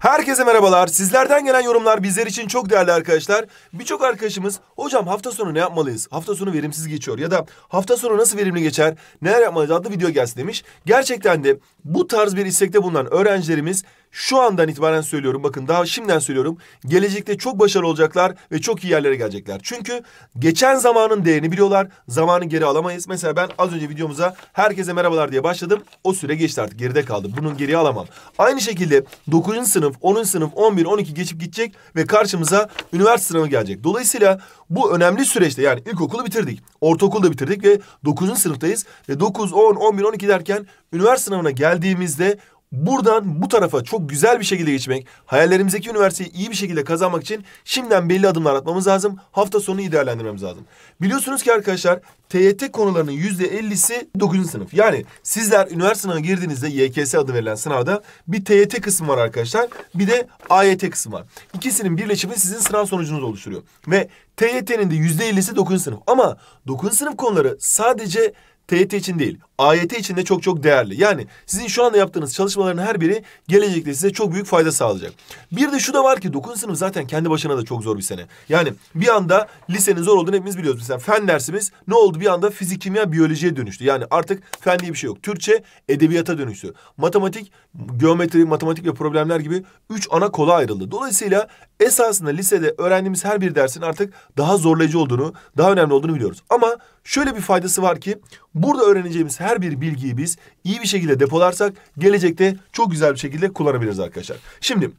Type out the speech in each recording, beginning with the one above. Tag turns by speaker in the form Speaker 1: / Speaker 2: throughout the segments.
Speaker 1: Herkese merhabalar. Sizlerden gelen yorumlar bizler için çok değerli arkadaşlar. Birçok arkadaşımız hocam hafta sonu ne yapmalıyız? Hafta sonu verimsiz geçiyor ya da hafta sonu nasıl verimli geçer? Neler yapmalıyız adlı video gelsin demiş. Gerçekten de bu tarz bir istekte bulunan öğrencilerimiz şu andan itibaren söylüyorum bakın daha şimdiden söylüyorum. Gelecekte çok başarılı olacaklar ve çok iyi yerlere gelecekler. Çünkü geçen zamanın değerini biliyorlar. Zamanı geri alamayız. Mesela ben az önce videomuza herkese merhabalar diye başladım. O süre geçti artık geride kaldı. Bunun geri alamam. Aynı şekilde 9. sınıf, 10. sınıf, 11, 12 geçip gidecek ve karşımıza üniversite sınavı gelecek. Dolayısıyla bu önemli süreçte yani ilkokulu bitirdik. Ortaokulu da bitirdik ve 9. sınıftayız. Ve 9, 10, 11, 12 derken üniversite sınavına geldiğimizde buradan bu tarafa çok güzel bir şekilde geçmek, hayallerimizdeki üniversiteyi iyi bir şekilde kazanmak için şimdiden belli adımlar atmamız lazım. Hafta sonu iyi değerlendirmemiz lazım. Biliyorsunuz ki arkadaşlar TYT konularının yüzde ellisi dokuzuncu sınıf. Yani sizler üniversite sınavına girdiğinizde YKS adı verilen sınavda bir TYT kısmı var arkadaşlar. Bir de AYT kısmı var. İkisinin birleşimi sizin sınav sonucunuzu oluşturuyor. Ve TYT'nin de yüzde ellisi dokuzuncu sınıf. Ama dokuzuncu sınıf konuları sadece TYT için değil, AYT için de çok çok değerli. Yani sizin şu anda yaptığınız çalışmaların her biri gelecekte size çok büyük fayda sağlayacak. Bir de şu da var ki 9. sınıf zaten kendi başına da çok zor bir sene. Yani bir anda lisenin zor olduğunu hepimiz biliyoruz. Mesela fen dersimiz ne oldu? Bir anda fizik, kimya, biyolojiye dönüştü. Yani artık fen diye bir şey yok. Türkçe edebiyata dönüştü. Matematik, geometri, matematik ve problemler gibi üç ana kola ayrıldı. Dolayısıyla esasında lisede öğrendiğimiz her bir dersin artık daha zorlayıcı olduğunu, daha önemli olduğunu biliyoruz. Ama Şöyle bir faydası var ki burada öğreneceğimiz her bir bilgiyi biz iyi bir şekilde depolarsak gelecekte çok güzel bir şekilde kullanabiliriz arkadaşlar. Şimdi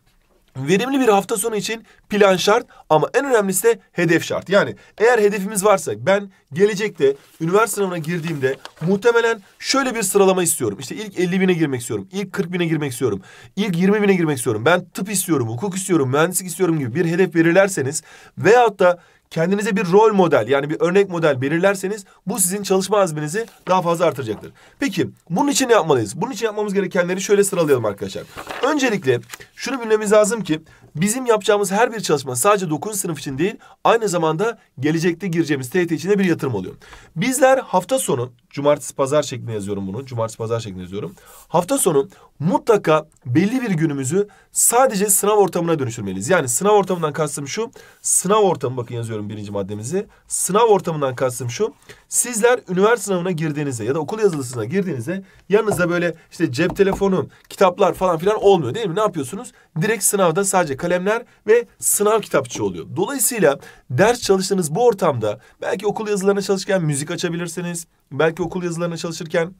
Speaker 1: Verimli bir hafta sonu için plan şart ama en önemlisi de hedef şart. Yani eğer hedefimiz varsa ben gelecekte üniversite sınavına girdiğimde muhtemelen şöyle bir sıralama istiyorum. İşte ilk 50 bine girmek istiyorum, ilk 40 bine girmek istiyorum, ilk 20 bine girmek istiyorum. Ben tıp istiyorum, hukuk istiyorum, mühendislik istiyorum gibi bir hedef belirlerseniz veyahut da kendinize bir rol model yani bir örnek model belirlerseniz bu sizin çalışma azminizi daha fazla artıracaktır. Peki bunun için ne yapmalıyız? Bunun için yapmamız gerekenleri şöyle sıralayalım arkadaşlar. Öncelikle şunu bilmemiz lazım ki bizim yapacağımız her bir çalışma sadece 9. sınıf için değil aynı zamanda gelecekte gireceğimiz TYT içinde bir yatırım oluyor. Bizler hafta sonu cumartesi pazar şeklinde yazıyorum bunu. Cumartesi pazar şeklinde yazıyorum. Hafta sonu mutlaka belli bir günümüzü sadece sınav ortamına dönüştürmeliyiz. Yani sınav ortamından kastım şu. Sınav ortamı bakın yazıyorum okuyorum birinci maddemizi. Sınav ortamından kastım şu. Sizler üniversite sınavına girdiğinizde ya da okul yazılısına girdiğinizde yanınızda böyle işte cep telefonu, kitaplar falan filan olmuyor değil mi? Ne yapıyorsunuz? Direkt sınavda sadece kalemler ve sınav kitapçı oluyor. Dolayısıyla ders çalıştığınız bu ortamda belki okul yazılarına çalışırken müzik açabilirsiniz. Belki okul yazılarına çalışırken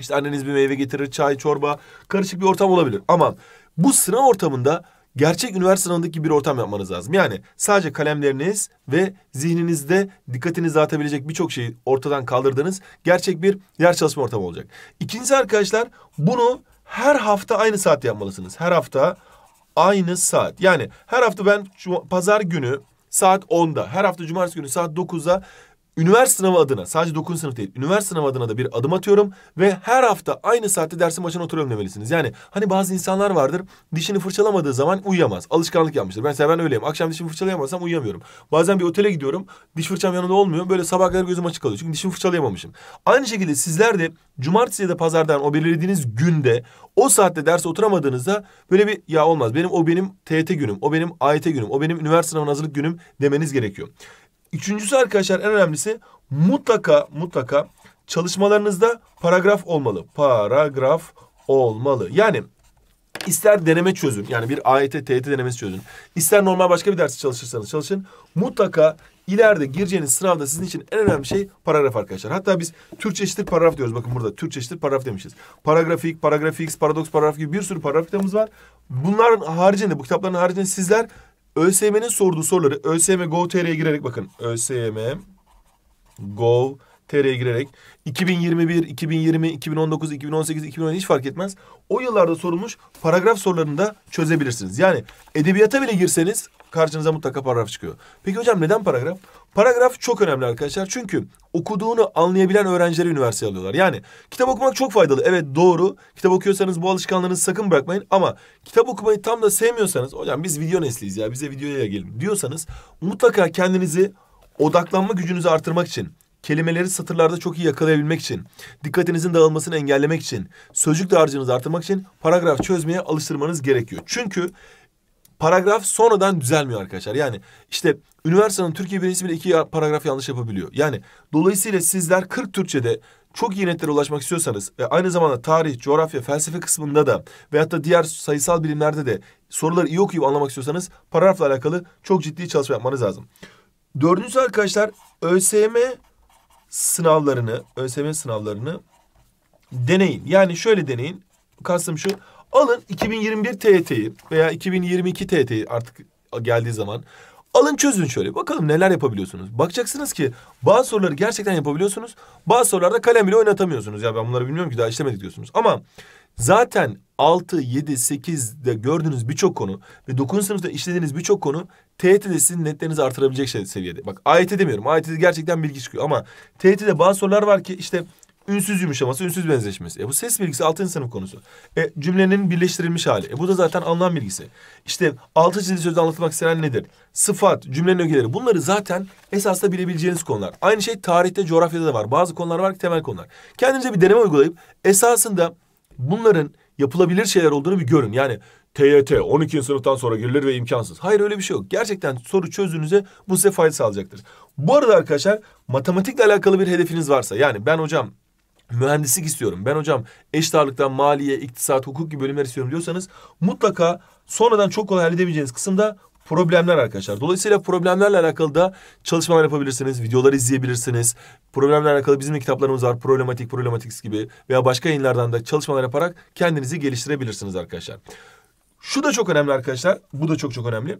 Speaker 1: işte anneniz bir meyve getirir, çay, çorba, karışık bir ortam olabilir. Ama bu sınav ortamında gerçek üniversite sınavındaki bir ortam yapmanız lazım. Yani sadece kalemleriniz ve zihninizde dikkatinizi dağıtabilecek birçok şeyi ortadan kaldırdığınız gerçek bir yer çalışma ortamı olacak. İkincisi arkadaşlar bunu her hafta aynı saat yapmalısınız. Her hafta aynı saat. Yani her hafta ben pazar günü saat 10'da, her hafta cumartesi günü saat 9'da üniversite sınavı adına sadece 9. sınıf değil üniversite sınavı adına da bir adım atıyorum ve her hafta aynı saatte dersin başına oturuyorum demelisiniz. Yani hani bazı insanlar vardır dişini fırçalamadığı zaman uyuyamaz. Alışkanlık yapmıştır. Mesela ben öyleyim. Akşam dişimi fırçalayamazsam uyuyamıyorum. Bazen bir otele gidiyorum. Diş fırçam yanında olmuyor. Böyle sabah kadar gözüm açık kalıyor. Çünkü dişimi fırçalayamamışım. Aynı şekilde sizler de cumartesi ya da pazardan o belirlediğiniz günde o saatte derse oturamadığınızda böyle bir ya olmaz. Benim o benim TYT günüm, o benim AYT günüm, o benim üniversite sınavına hazırlık günüm demeniz gerekiyor. Üçüncüsü arkadaşlar en önemlisi mutlaka mutlaka çalışmalarınızda paragraf olmalı. Paragraf olmalı. Yani ister deneme çözün. Yani bir AYT, e TYT e denemesi çözün. İster normal başka bir dersi çalışırsanız çalışın. Mutlaka ileride gireceğiniz sınavda sizin için en önemli şey paragraf arkadaşlar. Hatta biz Türkçe eşittir paragraf diyoruz. Bakın burada Türkçe eşittir paragraf demişiz. Paragrafik, paragrafik paradoks paragraf gibi bir sürü paragraf kitabımız var. Bunların haricinde, bu kitapların haricinde sizler ÖSYM'nin sorduğu soruları ÖSYM Gov.tr'ye girerek bakın. ÖSYM Gov TR'ye girerek 2021, 2020, 2019, 2018, 2010 hiç fark etmez. O yıllarda sorulmuş paragraf sorularını da çözebilirsiniz. Yani edebiyata bile girseniz karşınıza mutlaka paragraf çıkıyor. Peki hocam neden paragraf? Paragraf çok önemli arkadaşlar. Çünkü okuduğunu anlayabilen öğrencileri üniversiteye alıyorlar. Yani kitap okumak çok faydalı. Evet doğru. Kitap okuyorsanız bu alışkanlığınızı sakın bırakmayın. Ama kitap okumayı tam da sevmiyorsanız... ...hocam biz video nesliyiz ya bize videoya gelin diyorsanız... ...mutlaka kendinizi odaklanma gücünüzü artırmak için kelimeleri satırlarda çok iyi yakalayabilmek için, dikkatinizin dağılmasını engellemek için, sözcük dağarcığınızı artırmak için paragraf çözmeye alıştırmanız gerekiyor. Çünkü paragraf sonradan düzelmiyor arkadaşlar. Yani işte üniversitenin Türkiye birincisi bile iki paragraf yanlış yapabiliyor. Yani dolayısıyla sizler 40 Türkçe'de çok iyi netlere ulaşmak istiyorsanız ve aynı zamanda tarih, coğrafya, felsefe kısmında da veyahut da diğer sayısal bilimlerde de soruları iyi okuyup anlamak istiyorsanız paragrafla alakalı çok ciddi çalışma yapmanız lazım. Dördüncüsü arkadaşlar ÖSYM sınavlarını, ÖSYM sınavlarını deneyin. Yani şöyle deneyin. Kastım şu Alın 2021 TET'yi veya 2022 TET'yi artık geldiği zaman alın çözün şöyle. Bakalım neler yapabiliyorsunuz. Bakacaksınız ki bazı soruları gerçekten yapabiliyorsunuz. Bazı sorularda kalem bile oynatamıyorsunuz. Ya ben bunları bilmiyorum ki daha işlemedik diyorsunuz. Ama zaten 6, 7, 8'de gördüğünüz birçok konu ve 9. sınıfta işlediğiniz birçok konu TET'de sizin netlerinizi artırabilecek şey seviyede. Bak AYT demiyorum. AYT'de gerçekten bilgi çıkıyor ama TET'de bazı sorular var ki işte Ünsüz yumuşaması, ünsüz benzeşmesi. E bu ses bilgisi altıncı sınıf konusu. E cümlenin birleştirilmiş hali. E bu da zaten anlam bilgisi. İşte altı çizili sözde anlatmak istenen nedir? Sıfat, cümlenin ögeleri. Bunları zaten esasda bilebileceğiniz konular. Aynı şey tarihte, coğrafyada da var. Bazı konular var ki temel konular. Kendinize bir deneme uygulayıp esasında bunların yapılabilir şeyler olduğunu bir görün. Yani TYT 12. sınıftan sonra girilir ve imkansız. Hayır öyle bir şey yok. Gerçekten soru çözdüğünüzde bu size fayda sağlayacaktır. Bu arada arkadaşlar matematikle alakalı bir hedefiniz varsa yani ben hocam mühendislik istiyorum. Ben hocam eşit maliye, iktisat, hukuk gibi bölümler istiyorum diyorsanız mutlaka sonradan çok kolay halledebileceğiniz kısımda problemler arkadaşlar. Dolayısıyla problemlerle alakalı da çalışmalar yapabilirsiniz, videolar izleyebilirsiniz. Problemlerle alakalı bizim de kitaplarımız var. Problematik, Problematics gibi veya başka yayınlardan da çalışmalar yaparak kendinizi geliştirebilirsiniz arkadaşlar. Şu da çok önemli arkadaşlar. Bu da çok çok önemli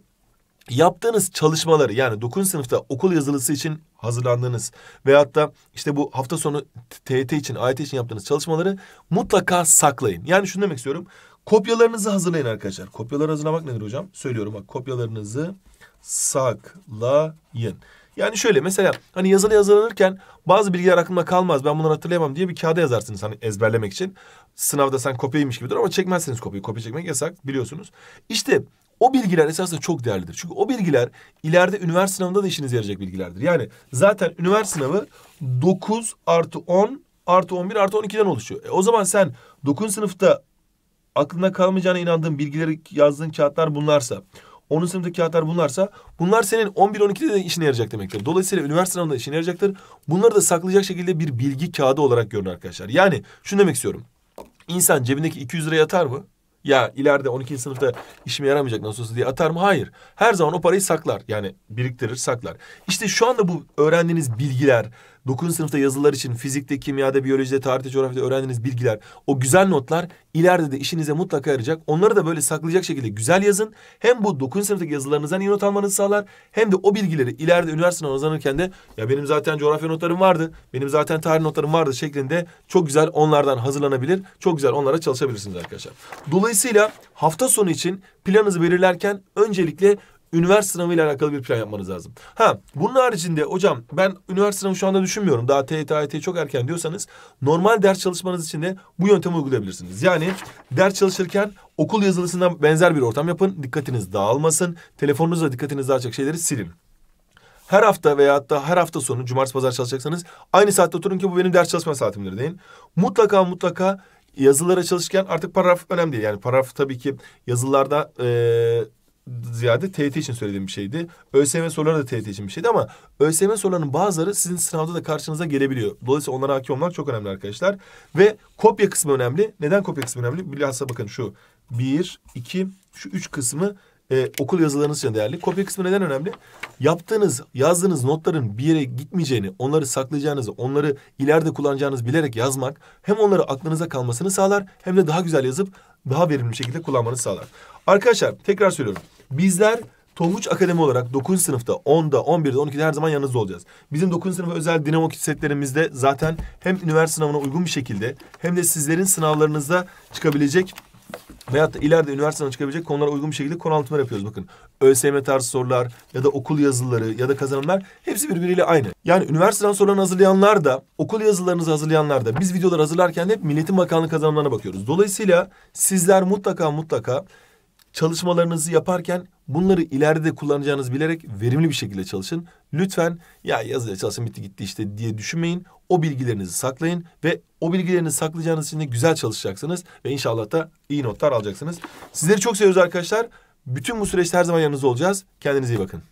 Speaker 1: yaptığınız çalışmaları yani 9. sınıfta okul yazılısı için hazırlandığınız veyahut da işte bu hafta sonu TET için, AYT için yaptığınız çalışmaları mutlaka saklayın. Yani şunu demek istiyorum. Kopyalarınızı hazırlayın arkadaşlar. Kopyaları hazırlamak nedir hocam? Söylüyorum bak kopyalarınızı saklayın. Yani şöyle mesela hani yazılı yazılanırken bazı bilgiler aklımda kalmaz ben bunları hatırlayamam diye bir kağıda yazarsınız hani ezberlemek için. Sınavda sen kopyaymış gibidir ama çekmezsiniz kopyayı. Kopya çekmek yasak biliyorsunuz. İşte o bilgiler esasında çok değerlidir. Çünkü o bilgiler ileride üniversite sınavında da işinize yarayacak bilgilerdir. Yani zaten üniversite sınavı 9 artı 10 artı 11 artı 12'den oluşuyor. E o zaman sen 9. sınıfta aklında kalmayacağına inandığın bilgileri yazdığın kağıtlar bunlarsa... 10. sınıfta kağıtlar bunlarsa bunlar senin 11-12'de de işine yarayacak demektir. Dolayısıyla üniversite sınavında işine yarayacaktır. Bunları da saklayacak şekilde bir bilgi kağıdı olarak görün arkadaşlar. Yani şunu demek istiyorum. İnsan cebindeki 200 lira yatar mı? ya ileride 12. sınıfta işime yaramayacak nasıl olsa diye atar mı? Hayır. Her zaman o parayı saklar. Yani biriktirir, saklar. İşte şu anda bu öğrendiğiniz bilgiler, 9. sınıfta yazılar için fizikte, kimyada, biyolojide, tarihte, coğrafyada öğrendiğiniz bilgiler, o güzel notlar ileride de işinize mutlaka yarayacak. Onları da böyle saklayacak şekilde güzel yazın. Hem bu 9. sınıftaki yazılarınızdan iyi not almanızı sağlar hem de o bilgileri ileride üniversiteden hazırlanırken de ya benim zaten coğrafya notlarım vardı, benim zaten tarih notlarım vardı şeklinde çok güzel onlardan hazırlanabilir, çok güzel onlara çalışabilirsiniz arkadaşlar. Dolayısıyla hafta sonu için planınızı belirlerken öncelikle üniversite sınavıyla alakalı bir plan yapmanız lazım. Ha bunun haricinde hocam ben üniversite sınavı şu anda düşünmüyorum. Daha TYT, AYT çok erken diyorsanız normal ders çalışmanız için de bu yöntemi uygulayabilirsiniz. Yani ders çalışırken okul yazılısından benzer bir ortam yapın. Dikkatiniz dağılmasın. Telefonunuzla dikkatiniz dağılacak şeyleri silin her hafta veya hatta her hafta sonu cumartesi pazar çalışacaksanız aynı saatte oturun ki bu benim ders çalışma saatimdir deyin. Mutlaka mutlaka yazılara çalışırken artık paragraf önemli değil. Yani paragraf tabii ki yazılarda e, ziyade TYT için söylediğim bir şeydi. ÖSYM soruları da TYT için bir şeydi ama ÖSYM sorularının bazıları sizin sınavda da karşınıza gelebiliyor. Dolayısıyla onlara hakim olmak çok önemli arkadaşlar. Ve kopya kısmı önemli. Neden kopya kısmı önemli? Bilhassa bakın şu bir, iki, şu üç kısmı e, okul yazılarınız için değerli. Kopya kısmı neden önemli? Yaptığınız, yazdığınız notların bir yere gitmeyeceğini, onları saklayacağınızı, onları ileride kullanacağınızı bilerek yazmak hem onları aklınıza kalmasını sağlar hem de daha güzel yazıp daha verimli şekilde kullanmanızı sağlar. Arkadaşlar tekrar söylüyorum. Bizler Tonguç Akademi olarak 9. sınıfta, 10'da, 11'de, 12'de her zaman yanınızda olacağız. Bizim 9. sınıfa özel dinamo setlerimizde zaten hem üniversite sınavına uygun bir şekilde hem de sizlerin sınavlarınızda çıkabilecek Veyahut da ileride üniversiteden çıkabilecek konulara uygun bir şekilde konu anlatımları yapıyoruz bakın. ÖSYM tarzı sorular ya da okul yazıları ya da kazanımlar hepsi birbiriyle aynı. Yani üniversiteden sorularını hazırlayanlar da okul yazılarınızı hazırlayanlar da biz videolar hazırlarken hep Milletin Bakanlığı kazanımlarına bakıyoruz. Dolayısıyla sizler mutlaka mutlaka çalışmalarınızı yaparken bunları ileride kullanacağınız bilerek verimli bir şekilde çalışın. Lütfen ya yazıya çalışın bitti gitti işte diye düşünmeyin o bilgilerinizi saklayın ve o bilgilerinizi saklayacağınız için de güzel çalışacaksınız ve inşallah da iyi notlar alacaksınız. Sizleri çok seviyoruz arkadaşlar. Bütün bu süreçte her zaman yanınızda olacağız. Kendinize iyi bakın.